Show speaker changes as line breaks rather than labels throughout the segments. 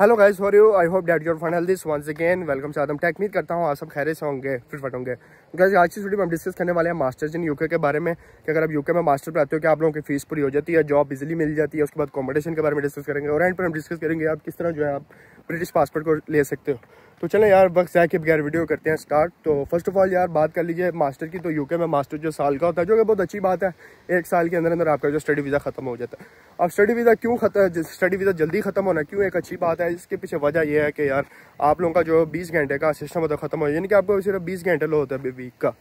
hello guys for you I hope that your fun health this once again welcome से Adam take करता हूँ आप सब खैरे से होंगे फिर फट होंगे गाइस आज की वीडियो में हम डिस्कस करने वाले हैं मास्टर्स इन यूके के बारे में कि अगर आप यूके में मास्टर पर आते हो कि आप लोगों की फीस पूरी हो जाती है जॉब इजिली मिल जाती है उसके बाद कॉम्पिटिशन के बारे में डिस्कस करेंगे और एंड पर हम डिस्कस करेंगे आप किस तरह जो है आप ब्रिटिश पासपोर्ट को ले सकते हो तो चलें यार जाए जाके बगैर वीडियो करते हैं स्टार्ट तो फर्स्ट ऑफ ऑल यार बात कर लीजिए मास्टर की तो यूके में मास्टर जो साल का होता है जो कि बहुत अच्छी बात है एक साल के अंदर अंदर आपका जो स्टडी वीज़ा ख़त्म हो जाता है अब स्टडी वीज़ा क्यों खत्म स्टडी वीज़ा जल्दी ख़त्म होना क्यों एक अच्छी बात है इसके पीछे वजह यह है कि यार आप लोगों का जो बीस घंटे का सिस्टम होता है ख़त्म हो जाए यानी कि आपको सिर्फ बीस घंटे लो होता है वीक का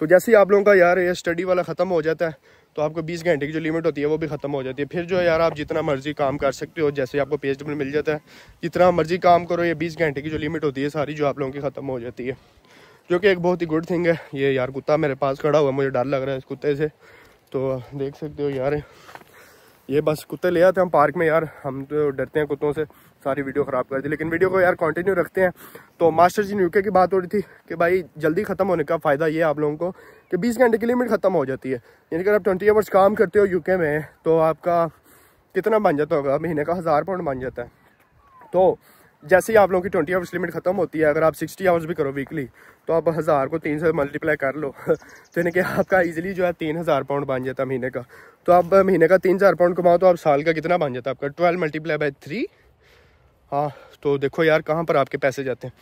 तो जैसे ही आप लोगों का यार ये स्टडी वाला ख़त्म हो जाता है तो आपको बीस घंटे की जो लिमिट होती है वो भी ख़त्म हो जाती है फिर जो है यार आप जितना मर्जी काम कर सकते हो जैसे आपको पेज डबल मिल जाता है जितना मर्जी काम करो ये बीस घंटे की जो लिमिट होती है सारी जो आप लोगों की ख़त्म हो जाती है जो कि एक बहुत ही गुड थिंग है ये यार कुत्ता मेरे पास खड़ा हुआ मुझे डर लग रहा है इस कुत्ते से तो देख सकते हो यार ये बस कुत्ते ले आते हैं हम पार्क में यार हम तो डरते हैं कुत्तों से सारी वीडियो ख़राब कर दी लेकिन वीडियो को यार कंटिन्यू रखते हैं तो मास्टर जी न्यूके की बात हो रही थी कि भाई जल्दी ख़त्म होने का फ़ायदा ये आप लोगों को कि बीस घंटे की लिमिट ख़त्म हो जाती है यानी कि अगर आप ट्वेंटी आवर्स काम करते हो यूके में तो आपका कितना बन जाता होगा महीने का हज़ार पाउंड बन जाता है तो जैसे ही आप लोगों की ट्वेंटी आवर्स लिमिट ख़त्म होती है अगर आप सिक्सटी आवर्स भी करो वीकली तो आप हज़ार को तीन से मल्टीप्लाई कर लो तो यानी कि आपका इजीली जो है तीन हज़ार पाउंड बन जाता है महीने का तो आप महीने का तीन हज़ार पाउंड कमाओ तो आप साल का कितना बन जाता है आपका ट्वेल्व मल्टीप्लाई बाई थ्री हाँ तो देखो यार कहाँ पर आपके पैसे जाते हैं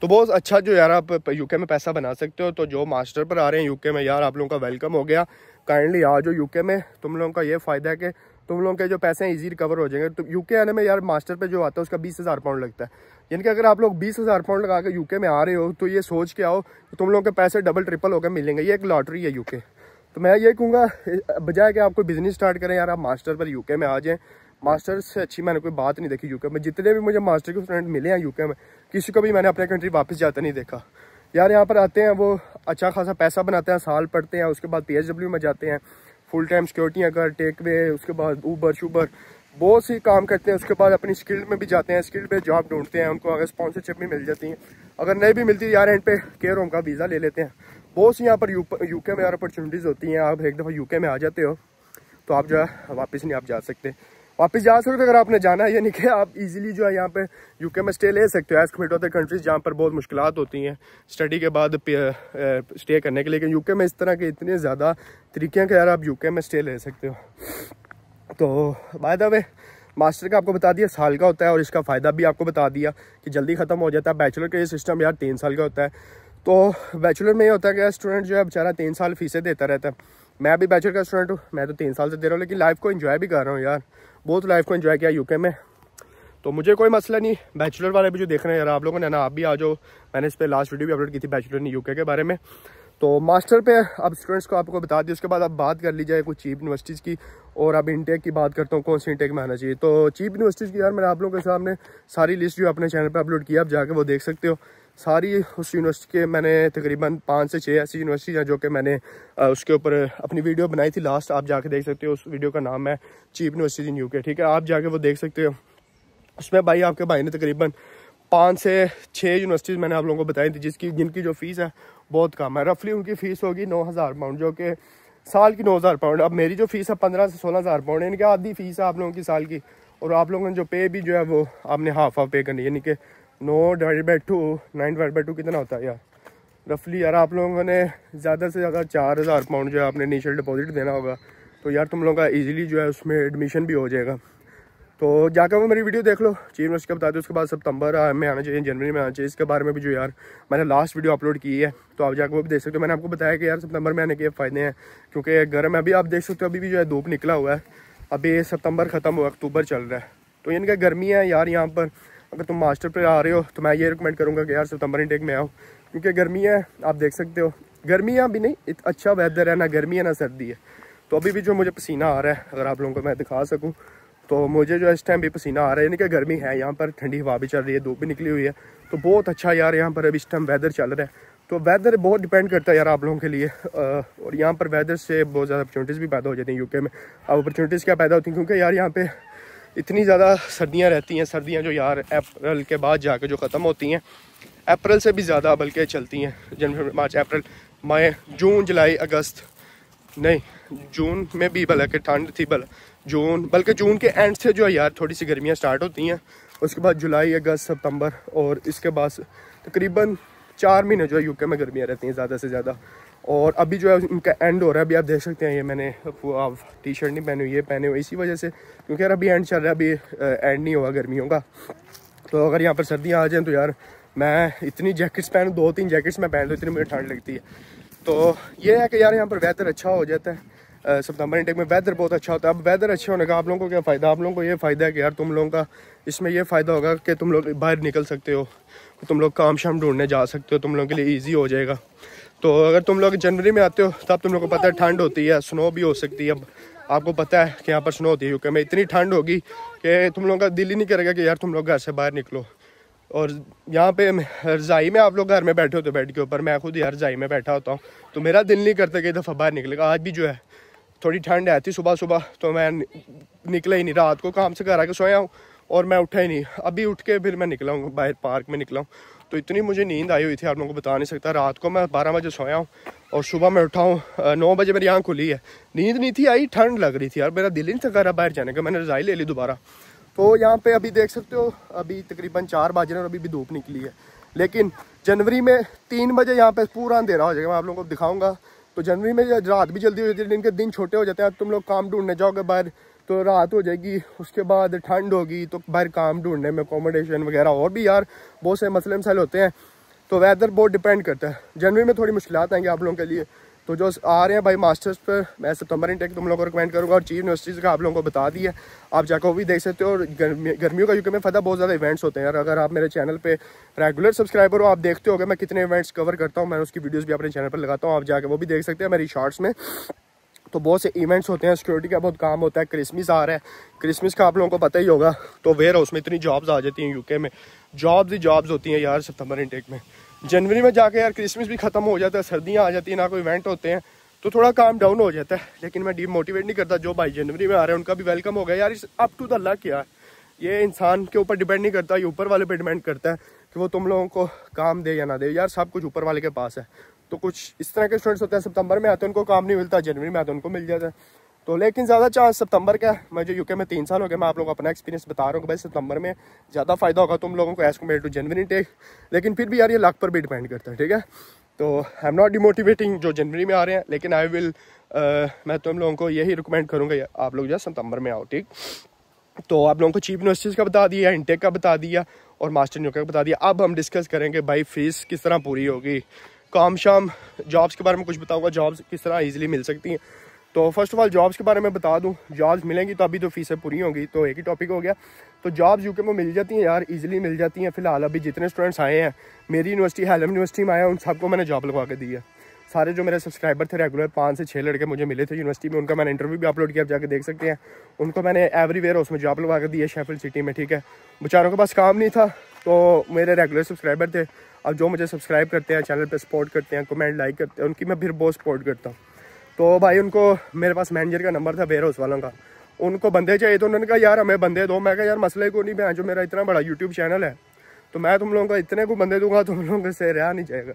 तो बहुत अच्छा जो यार आप यूके में पैसा बना सकते हो तो जो मास्टर पर आ रहे हैं यूके में यार आप लोगों का वेलकम हो गया काइंडली आ जाओ यूके में तुम लोगों का ये फ़ायदा है कि तुम लोगों के जो पैसे हैं ईजी रिकवर हो जाएंगे तो यूके आने में यार मास्टर पर जो आता है उसका बीस हज़ार पाउंड लगता है यानी कि अगर आप लोग बीस हज़ार पाउंड लगा के यूके में आ रहे हो तो ये सोच के आओ तुम लोगों के पैसे डबल ट्रिपल होकर मिलेंगे ये एक लॉटरी है यूके तो मैं ये कहूँगा बजाय कि आप कोई बिज़नेस स्टार्ट करें यार आप मास्टर पर यूके में आ जाएँ मास्टर से अच्छी मैंने कोई बात नहीं देखी यूके में जितने भी मुझे मास्टर के स्टूडेंट मिले हैं यूके में किसी को भी मैंने अपने कंट्री वापस जाता नहीं देखा यार यहाँ पर आते हैं वो अच्छा खासा पैसा बनाते हैं साल पढ़ते हैं उसके बाद पी में जाते हैं फुल टाइम सिक्योरिटी अगर टेक वे उसके बाद ऊबर शूबर बहुत सी काम करते हैं उसके बाद अपनी स्किल्ड में भी जाते हैं स्किल्ड पे जॉब ढूंढते हैं उनको अगर स्पॉन्सरशिप भी मिल जाती है अगर नहीं भी मिलती यार एंड पे केयर होम का वीज़ा ले लेते हैं बहुत सी यहाँ पर यूके में यार अपॉर्चुनिटीज़ होती हैं आप एक दफ़ा यूके में आ जाते हो तो आप जो है वापस नहीं आप जा सकते वापस जा सकते हो अगर आपने जाना है यानी कि आप इजीली जो है यहाँ पे यूके में स्टे ले सकते हो as compared to other countries जहाँ पर बहुत मुश्किल होती हैं स्टडी के बाद स्टे करने के लिए लेकिन यूके में इस तरह के इतने ज़्यादा तरीक़े के यार आप यूके में स्टे ले सकते हो तो बाय द वे मास्टर का आपको बता दिया साल का होता है और इसका फ़ायदा भी आपको बता दिया कि जल्दी ख़त्म हो जाता है बैचलर का ये सिस्टम यार तीन साल का होता है तो बैचलर में ये होता है कि स्टूडेंट जो है बेचारा तीन साल फीसें देता रहता है मैं भी बैचलर का स्टूडेंट हूँ मैं तो तीन साल से दे रहा हूँ लेकिन लाइफ को इन्जॉय भी कर रहा हूँ यार बहुत लाइफ को इन्जॉय किया यूके में तो मुझे कोई मसला नहीं बैचलर वाले भी जो देख रहे हैं यार आप लोगों ने ना आप भी आ जाओ मैंने इस पर लास्ट वीडियो भी अपलोड की थी बैचलर ने यूके के बारे में तो मास्टर पे अब स्टूडेंट्स को आपको बता दिया उसके बाद आप बात कर लीजिए कुछ चीप यूनिवर्सिटीज़ की और अब इनटेक की बात करता हूँ कौन सी इनटेक में आना चाहिए तो चीप यूनिवर्सिटीज़ की यार मैंने आप लोगों के सामने सारी लिस्ट जो अपने चैनल पर अपलोड की आप जाकर वो देख सकते हो सारी उस यूनिवर्सिटी के मैंने तकरीबन पाँच से छः ऐसी यूनिवर्सिटी हैं जो कि मैंने उसके ऊपर अपनी वीडियो बनाई थी लास्ट आप जाके देख सकते हो उस वीडियो का नाम है चीफ यूनिवर्सिटी इन यू ठीक है आप जाके वो देख सकते हो उसमें भाई आपके भाई ने तकरीबन पाँच से छः यूनिवर्सिटीज़ मैंने आप लोगों को बताई थी जिसकी जिनकी जो फीस है बहुत कम है रफली उनकी फ़ीस होगी नौ हज़ार पाउंड जो कि साल की नौ हज़ार पाउंड अब मेरी जो फ़ीस है पंद्रह से सोलह हज़ार पाउंड यानी आधी फ़ीस है आप लोगों की साल की और आप लोगों ने जो पे भी जो है वो आपने हाफ हाफ पे करनी यानी कि नो divide by two nine divide by two कितना होता है यार रफली यार आप लोगों ने ज़्यादा से ज़्यादा चार हज़ार पाउंड जो है आपने इनिशियल डिपॉजिट देना होगा तो यार तुम लोगों का इजीली जो है उसमें एडमिशन भी हो जाएगा तो जाकर वो मेरी वीडियो देख लो चीफ यूनिवर्सिटी का बता दें उसके बाद सितंबर में आना चाहिए जनवरी में आना चाहिए इसके बारे में भी जो यार मैंने लास्ट वीडियो अपलोड की है तो आप जाकर वो भी देख सकते हो मैंने आपको बताया कि यार सितंबर में आने के फ़ायदे हैं क्योंकि गर्म है अभी आप देख सकते हो अभी भी जो है धूप निकला हुआ है अभी सितंबर ख़त्म हुआ अक्टूबर चल रहा है तो इनका गर्मी है यार यहाँ पर अगर तुम मास्टर पर आ रहे हो तो मैं ये रिकमेंड करूँगा कि यार सितंबर इंटेक में आओ क्योंकि गर्मी है आप देख सकते हो गर्मियाँ भी नहीं इतना अच्छा वेदर है ना गर्मी है ना सर्दी है तो अभी भी जो मुझे पसीना आ रहा है अगर आप लोगों को मैं दिखा सकूँ तो मुझे जो इस टाइम भी पसीना आ रहा है यानी कि गर्मी है यहाँ पर ठंडी हवा भी चल रही है धूप भी निकली हुई है तो बहुत अच्छा यार यहाँ पर अभी इस टाइम वेदर चल रहा है तो वेदर बहुत डिपेंड करता है यार आप लोगों के लिए और यहाँ पर वेदर से बहुत ज़्यादा अपॉर्चुनिटीज़ भी पैदा हो जाती हैं यूके में अब अपॉर्चुनिटीज़ क्या पैदा होती हैं क्योंकि यार यहाँ पे इतनी ज़्यादा सर्दियाँ रहती हैं सर्दियाँ जो यार अप्रैल के बाद जाकर जो ख़त्म होती हैं अप्रैल से भी ज़्यादा बल्कि चलती हैं जनवरी मार्च अप्रैल मई जून जुलाई अगस्त नहीं जून में भी के ठंड थी भला जून बल्कि जून के एंड से जो है यार थोड़ी सी गर्मियाँ स्टार्ट होती हैं उसके बाद जुलाई अगस्त सितंबर और इसके बाद तकरीबन चार महीने जो है यूके में गर्मियाँ रहती हैं ज़्यादा से ज़्यादा और अभी जो है उनका एंड हो रहा है अभी आप देख सकते हैं ये मैंने आप टी शर्ट नहीं पहने हुई ये पहने हुए इसी वजह से क्योंकि यार अभी एंड चल रहा है अभी एंड नहीं होगा गर्मियों का तो अगर यहाँ पर सर्दियाँ आ जाएँ तो यार मैं इतनी जैकेट्स पहनूँ दो तीन जैकेट्स मैं पहन लूँ इतनी मुझे ठंड लगती है तो ये है कि यार यहाँ पर वेदर अच्छा हो जाता है सितंबर इंटेक में वेदर बहुत अच्छा होता है अब वेदर अच्छा होने का आप लोगों को क्या फ़ायदा आप लोगों को ये फ़ायदा है कि यार तुम लोगों का इसमें यह फ़ायदा होगा कि तुम लोग बाहर निकल सकते हो तुम लोग काम शाम ढूंढने जा सकते हो तुम लोगों के लिए ईजी हो जाएगा तो अगर तुम लोग जनवरी में आते हो तब तुम लोग को पता है ठंड होती है स्नो भी हो सकती है आपको पता है कि यहाँ पर स्नो होती है क्योंकि मैं इतनी ठंड होगी कि तुम लोगों का दिल ही नहीं करेगा कि यार तुम लोग घर से बाहर निकलो और यहाँ पे रजाई में आप लोग घर में बैठे होते बेड के ऊपर मैं खुद यार रजाई में बैठा होता हूँ तो मेरा दिल नहीं करता कि दफ़ा बाहर निकलेगा आज भी जो है थोड़ी ठंड आई थी सुबह सुबह तो मैं निकला ही नहीं रात को काम से घर आके सोया हूँ और मैं उठा ही नहीं अभी उठ के फिर मैं निकला हूँ बाहर पार्क में निकला हूँ तो इतनी मुझे नींद आई हुई थी आप लोगों को बता नहीं सकता रात को मैं बारह बजे सोया हूँ और सुबह मैं उठा हूँ नौ बजे मेरी आँख खुली है नींद नहीं थी आई ठंड लग रही थी यार मेरा दिल ही नहीं थका बाहर जाने का मैंने रज़ाई ले ली दोबारा तो यहाँ पे अभी देख सकते हो अभी तकरीबन चार बज रहे हैं और अभी भी धूप निकली है लेकिन जनवरी में तीन बजे यहाँ पे पूरा अंधेरा हो जाएगा मैं आप लोगों को दिखाऊंगा तो जनवरी में रात भी जल्दी हो जाती है इनके दिन छोटे हो जाते हैं तुम लोग काम ढूंढने जाओगे बाहर तो रात हो जाएगी उसके बाद ठंड होगी तो बाहर काम ढूंढने में अकोमोडेशन वगैरह और भी यार बहुत से मसले मसल होते हैं तो वेदर बहुत डिपेंड करता है जनवरी में थोड़ी मुश्किल आएंगे आप लोगों के लिए तो जो आ रहे हैं भाई मास्टर्स पर मैं सितंबर इंटेक तुम लोगों को रिकमेंड करूँगा और चीफ यूनिवर्सिटीज़ का आप लोगों को बता दिया आप जाकर वो भी देख सकते हो और गर्मी गर्मियों का यूके में फ़ायदा बहुत ज़्यादा इवेंट्स होते हैं और अगर आप मेरे चैनल पे रेगुलर सब्सक्राइबर हो आप देखते हो मैं कितने इवेंट्स कवर करता हूँ मैं उसकी वीडियोज़ भी अपने चैनल पर लगाता हूँ आप जाकर वो भी देख सकते हैं मेरी शॉर्ट्स में तो बहुत से इवेंट्स होते हैं सिक्योरिटी का बहुत काम होता है क्रिसमस आ रहा है क्रिसमस का आप लोगों को पता ही होगा तो वेयर हाउस में इतनी जॉब्स आ जाती हैं यूके में जॉब्स ही जॉब्स होती हैं यार सितंबर इंटेक में जनवरी में जाके यार क्रिसमस भी ख़त्म हो जाता है सर्दियाँ आ जाती हैं ना कोई इवेंट होते हैं तो थोड़ा काम डाउन हो जाता है लेकिन मैं डीमोटिवेट नहीं करता जो भाई जनवरी में आ रहे हैं उनका भी वेलकम हो गया यार इस अप टू द लक यार ये इंसान के ऊपर डिपेंड नहीं करता ये ऊपर वाले पर डिपेंड करता है कि वो तुम लोगों को काम दे या ना दे यार सब कुछ ऊपर वाले के पास है तो कुछ इस तरह के स्टूडेंट्स होते हैं सितंबर में आते हैं उनको काम नहीं मिलता जनवरी में आते हैं उनको मिल जाता है तो लेकिन ज़्यादा चांस सितंबर का है मैं जो यूके में तीन साल हो गया मैं आप लोगों को अपना एक्सपीरियंस बता रहा हूँ कि भाई सितंबर में ज़्यादा फ़ायदा होगा तुम तो लोगों को as compared to January take लेकिन फिर भी यार ये लाख पर भी डिपेंड करता है ठीक है तो आई एम नॉट डिमोटिवेटिंग जो जनवरी में आ रहे हैं लेकिन आई विल मैं तुम तो लोगों को यही रिकमेंड करूँगा आप लोग जो है सितंबर में आओ ठीक तो आप लोगों को चीफ यूनिवर्सिटीज़ का बता दिया इनटेक का बता दिया और मास्टर यूके का बता दिया अब हम डिस्कस करेंगे भाई फीस किस तरह पूरी होगी काम शाम जॉब्स के बारे में कुछ बताऊँगा जॉब्स किस तरह ईजिली मिल सकती हैं तो फर्स्ट ऑफ ऑल जॉब्स के बारे में बता दूं जॉब्स मिलेंगी तो अभी तो फीसें पूरी होंगी तो एक ही टॉपिक हो गया तो जॉब्स यूके में मिल जाती हैं यार इजीली मिल जाती हैं फिलहाल अभी जितने स्टूडेंट्स आए हैं मेरी यूनिवर्सिटी हेलम यूनिवर्सिटी में आया उन सबको मैंने जॉब लगवा के दी है सारे जो मेरे सब्सक्राइबर थे रेगुलर पाँच से छः लड़के मुझे मिले थे यूनिवर्सिटी में उनका मैंने इंटरव्यू भी अपलोड किया आप देख सकते हैं उनको मैंने एवरीवेयर उसमें जॉब लगवा के दी है शेफिल सिटी में ठीक है बेचारों के पास काम नहीं था तो मेरे रेगुलर सब्सक्राइबर थे अब जो मुझे सब्सक्राइब करते हैं चैनल पे सपोर्ट करते हैं कमेंट लाइक करते हैं उनकी मैं फिर बहुत सपोर्ट करता हूँ तो भाई उनको मेरे पास मैनेजर का नंबर था वेयर हाउस वालों का उनको बंदे चाहिए तो उन्होंने कहा यार हमें बंदे दो मैं कहा यार मसले को नहीं भैया जो मेरा इतना बड़ा यूट्यूब चैनल है तो मैं तुम लोगों को इतने को बंदे दूंगा तुम लोगों से रहा नहीं जाएगा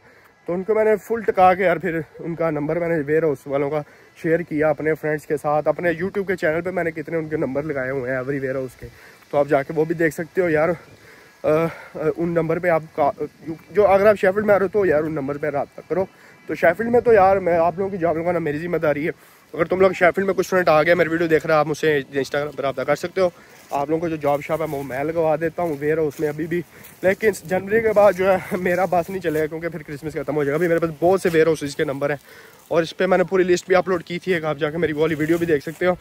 तो उनको मैंने फुल टका के यार फिर उनका नंबर मैंने वेयर हाउस वालों का शेयर किया अपने फ्रेंड्स के साथ अपने यूट्यूब के चैनल पर मैंने कितने उनके नंबर लगाए हुए हैं एवरी वेयर हाउस के तो आप जाके वो भी देख सकते हो यार उन नंबर पे आप जो अगर आप शेफिल्ड में आ रहे हो तो यार उन नंबर पे रबता करो तो शेफिल्ड में तो यार मैं आप लोगों की जॉब लगाना मेरी जिम्मेदारी है अगर तुम लोग शेफिल्ड में कुछ स्टूडेंट आ गया मेरी वीडियो देख रहे हैं आप मुझे इंस्टाग्राम पर रबा कर सकते हो आप लोगों को जो जॉब शॉप है वो मैं लगवा देता हूँ वेयर हाउस में अभी भी लेकिन जनवरी के बाद जो है मेरा पास नहीं चलेगा क्योंकि फिर क्रिसमस खत्म हो जाएगा अभी मेरे पास बहुत से वेयर हाउस के नंबर हैं और इस पर मैंने पूरी लिस्ट भी अपलोड की थी आप जाकर मेरी वाली वीडियो भी देख सकते हो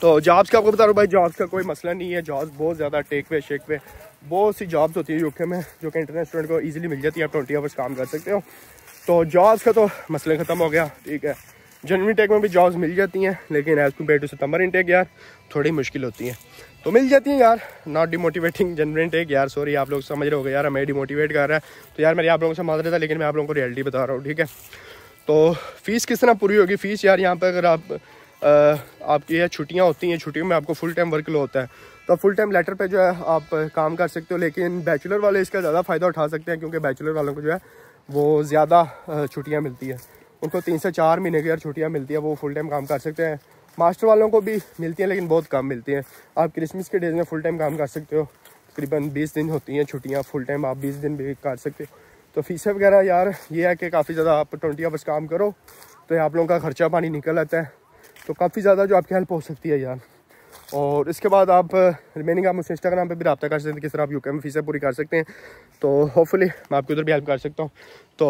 तो जॉब्स का आपको बता रहा हूँ भाई जॉब्स का कोई मसला नहीं है जॉब्स बहुत ज़्यादा टेक वे शेक वे बहुत सी जॉब्स होती है यूके में जो कि इंटरनेट स्टूडेंट को ईजिली मिल जाती है आप ट्वेंटी आवर्स काम कर सकते हो तो जॉब्स का तो मसला ख़त्म हो गया ठीक है जनवरी टेक में भी जॉब्स मिल जाती हैं लेकिन as compared to September intake यार थोड़ी मुश्किल होती है तो मिल जाती हैं यार नॉट डिमोटिवेटिंग जनवरी इनटेक यार सॉरी आप लोग समझ रहे हो गए यार हमें डिमोटिवेट कर रहा है तो यार मेरी आप लोगों से माध्यम था लेकिन मैं आप लोगों को रियलिटी बता रहा हूँ ठीक है तो फीस किस तरह पूरी होगी फीस यार यहाँ पर अगर आप आपकी यह छुट्टियाँ होती हैं छुट्टियों में आपको फुल टाइम वर्क लो होता है तो फुल टाइम लेटर पे जो है आप काम कर सकते हो लेकिन बैचलर वाले इसका ज़्यादा फ़ायदा उठा सकते हैं क्योंकि बैचलर वालों को जो है वो ज़्यादा छुट्टियाँ मिलती है उनको तीन से चार महीने की यार छुट्टियाँ मिलती है वो फुल टाइम काम कर सकते हैं मास्टर वालों को भी मिलती हैं लेकिन बहुत कम मिलती हैं आप क्रिसमस के डेज़ में फुल टाइम काम कर सकते हो तकरीबन बीस दिन होती हैं छुट्टियाँ फुल टाइम आप बीस दिन भी कर सकते हो तो फीसें वगैरह यार ये है कि काफ़ी ज़्यादा आप ट्वेंटी आवर्स काम करो तो आप लोगों का खर्चा पानी निकल आता है तो काफ़ी ज़्यादा जो आपकी हेल्प हो सकती है यार और इसके बाद आप रिमेनिंग आप मुझसे इंस्टाग्राम पे भी रब्ता कर सकते हैं किस तरह आप यू के में फ़ीसें पूरी कर सकते हैं तो होपफुली मैं आपकी उधर भी हेल्प कर सकता हूँ तो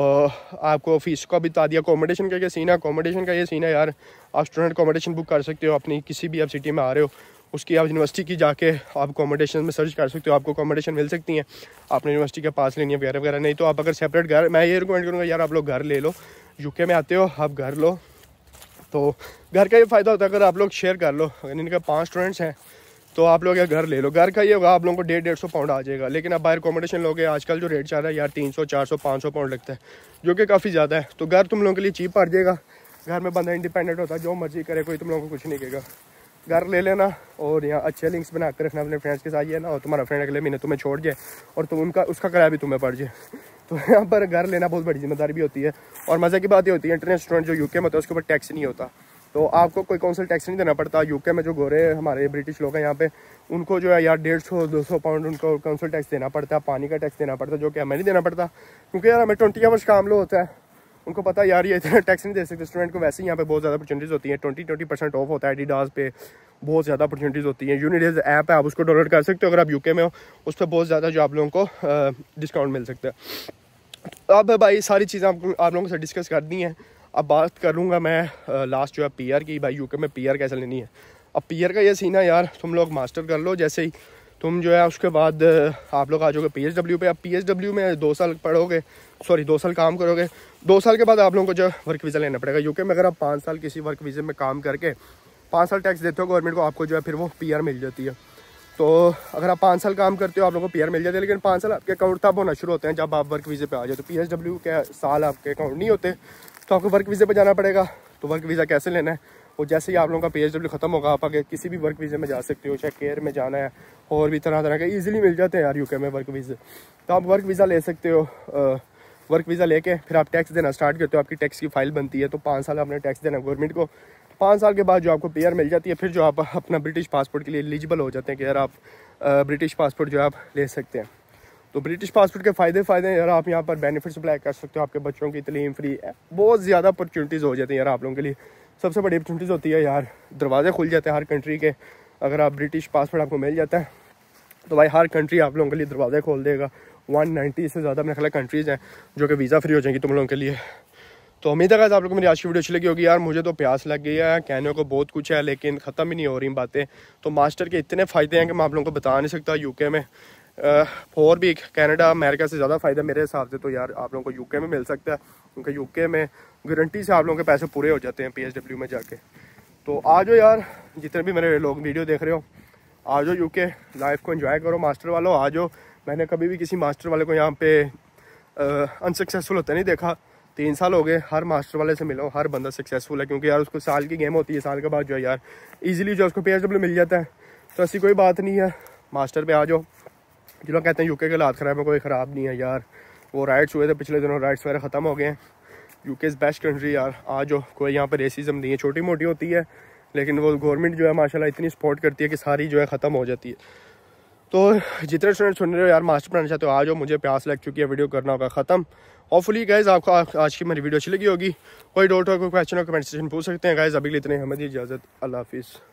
आपको फ़ीस का भी बता दिया अकोमोडेशन का क्या सीन है अकोमोडेशन का ये सीन है यार आप स्टूडेंट अकोमोडेशन बुक कर सकते हो अपनी किसी भी आप सिटी में आ रहे हो उसकी आप यूनिवर्सिटी की जाके आप अकोमोडेशन में सर्च कर सकते हो आपको अकोमोडेशन मिल सकती है आपने यूनिवर्सिटी के पास लेनी है वगैरह वगैरह नहीं तो आप अगर सेपरेट घर मैं ये रिकमेंड करूँगा यार आप लोग घर ले लो यूके में आते हो आप घर लो तो घर का ये फ़ायदा होता है अगर आप लोग शेयर कर लो अगर इनके पाँच स्टूडेंट्स हैं तो आप लोग घर ले लो घर का ये होगा आप लोगों को डेढ़ डेढ़ सौ पाउंड आ जाएगा लेकिन आप बाहर कॉम्पिटिशन लोगे आजकल जो रेट चल रहा है यार तीन सौ चार सौ पाँच सौ पाउंड लगता है जो कि काफ़ी ज़्यादा है तो घर तुम लोगों के लिए चीप पड़ जाएगा घर में बंदा इंडिपेंडेंट होता है जो मर्जी करे कोई तुम लोगों को कुछ नहीं कहेगा घर ले लेना और यहाँ अच्छे लिंक्स बना कर रखना अपने फ्रेंड्स के साथ ये ना और तुम्हारा फ्रेंड अगले महीने तुम्हें छोड़ जाए और तुम उनका उसका किराया भी तुम्हें पड़ जाए तो यहाँ पर घर लेना बहुत बड़ी जिम्मेदारी भी होती है और मज़े की बात ये होती है इंटरनेशनल स्टूडेंट जो यूके में होता है उसके ऊपर टैक्स नहीं होता तो आपको कोई सा टैक्स नहीं देना पड़ता यूके में जो गोरे हमारे ब्रिटिश लोग हैं यहाँ पे उनको जो है यार डेढ़ सौ दो सौ पाउंड उनको सा टैक्स देना पड़ता है पानी का टैक्स देना पड़ता है जो कि हमें नहीं देना पड़ता क्योंकि यार हमें ट्वेंटी आवर्स काम लो होता है उनको पता यार ये इतना टैक्स नहीं दे सकते स्टूडेंट को वैसे ही यहाँ पे बहुत ज़्यादा अपॉर्चुनिटीज़ होती है ट्वेंटी ट्वेंटी परसेंट ऑफ होता है डीडाज़ पे बहुत ज़्यादा अपॉर्चुनिटीज़ होती हैं यूनिडेज ऐप है आप उसको डाउनलोड कर सकते हो अगर आप यूके में हो उस पर बहुत ज़्यादा जो आप लोगों को डिस्काउंट मिल सकता है अब भाई सारी चीज़ें आप, आप लोगों से डिस्कस कर दी हैं अब बात करूँगा मैं लास्ट जो है पी की भाई यूके में पी कैसे लेनी है अब पी का ये सीन है यार तुम लोग मास्टर कर लो जैसे ही तुम जो है उसके बाद आप लोग आ जाओगे पी एच डब्ल्यू पे अब पी एच डब्ल्यू में दो साल पढ़ोगे सॉरी दो साल काम करोगे दो साल के बाद आप लोगों को जो वर्क वीज़ा लेना पड़ेगा यूके में अगर आप पाँच साल किसी वर्क वीज़े में काम करके पाँच साल टैक्स देते हो गवर्नमेंट को आपको जो है फिर वो पी आर मिल जाती है तो अगर आप पाँच साल काम करते हो आप लोगों को पीआर मिल जाते हैं लेकिन पाँच साल आपके अकाउंट तब होना शुरू होते हैं जब आप वर्क वीज़े पे आ जाए तो पीएसडब्ल्यू के साल आपके अकाउंट नहीं होते तो आपको वर्क वीज़े पे जाना पड़ेगा तो वर्क वीज़ा कैसे लेना है और जैसे ही आप लोगों का पीएचडब्ल्यू ख़त्म होगा आप आगे किसी भी वर्क वीज़े में जा सकते हो चाहे केयर में जाना है और भी तरह तरह के ईजिली मिल जाते हैं यार यूके में वर्क वीज़े तो आप वर्क वीज़ा ले सकते हो वर्क वीज़ा लेके फिर आप टैक्स देना स्टार्ट करते हो आपकी टैक्स की फाइल बनती है तो पाँच साल आपने टैक्स देना गवर्नमेंट को पाँच साल के बाद जो आपको पी मिल जाती है फिर जो आप अपना ब्रिटिश पासपोर्ट के लिए एलिजिबल हो जाते हैं कि यार आप ब्रिटिश पासपोर्ट जो आप ले सकते हैं तो ब्रिटिश पासपोर्ट के फ़ायदे फ़ायदे हैं यार आप यहाँ पर बेनिफिट्स अप्लाई कर सकते हो आपके बच्चों की तलीम फ्री है बहुत ज़्यादा अपॉर्चुनिटीज़ हो जाती हैं यार आप लोगों के लिए सबसे बड़ी अपॉर्चुनिटीज़ होती है यार दरवाजे खुल जाते हैं हर कंट्री के अगर आप ब्रिटिश पासपोर्ट आपको मिल जाता है तो भाई हर कंट्री आप लोगों के लिए दरवाजे खोल देगा वन से ज़्यादा मेरे ख्याल कंट्रीज़ हैं जो कि वीज़ा फ्री हो जाएंगी तुम लोगों के लिए तो उम्मीद है आप लोग को मेरी आज की वीडियो अच्छी लगी होगी यार मुझे तो प्यास लग गई है कहने को बहुत कुछ है लेकिन ख़त्म ही नहीं हो रही बातें तो मास्टर के इतने फ़ायदे हैं कि मैं आप लोगों को बता नहीं सकता यूके में और भी कनाडा अमेरिका से ज़्यादा फ़ायदा मेरे हिसाब से तो यार आप लोगों को यूके में मिल सकता है क्योंकि यूके में गारंटी से आप लोगों के पैसे पूरे हो जाते हैं पीएचडब्ल्यू में जाके तो आ जाओ यार जितने भी मेरे लोग वीडियो देख रहे हो आ जाओ यूके लाइफ को एंजॉय करो मास्टर वालों आ जाओ मैंने कभी भी किसी मास्टर वाले को यहाँ पे अनसक्सेसफुल होता नहीं देखा तीन साल हो गए हर मास्टर वाले से मिला हूँ हर बंदा सक्सेसफुल है क्योंकि यार उसको साल की गेम होती है साल के बाद जो है यार ईजिली जो उसको पी मिल जाता है तो ऐसी कोई बात नहीं है मास्टर पे आ जाओ जो लोग कहते हैं यूके के हालात ख़राब है कोई ख़राब नहीं है यार वो राइट्स हुए थे पिछले दिनों राइट्स वगैरह ख़त्म हो गए हैं यूके इज़ बेस्ट कंट्री यार आ जाओ कोई यहाँ पर रेसिज्म नहीं है छोटी मोटी होती है लेकिन वो गवर्नमेंट जो है माशाल्लाह इतनी सपोर्ट करती है कि सारी जो है ख़त्म हो जाती है तो जितने स्टूडेंट सुन रहे हो यार मास्टर बनाना चाहते हो आ जाओ मुझे प्यास लग चुकी है वीडियो करना होगा ख़त्म फुली गाइज आपको आज की मेरी वीडियो अच्छी लगी होगी कोई डाउट हो कोई क्वेश्चन हो कमेंट सेशन पूछ सकते हैं गाइज अभी के लिए इतने हमें इजाज़त अल्लाह हाफिज़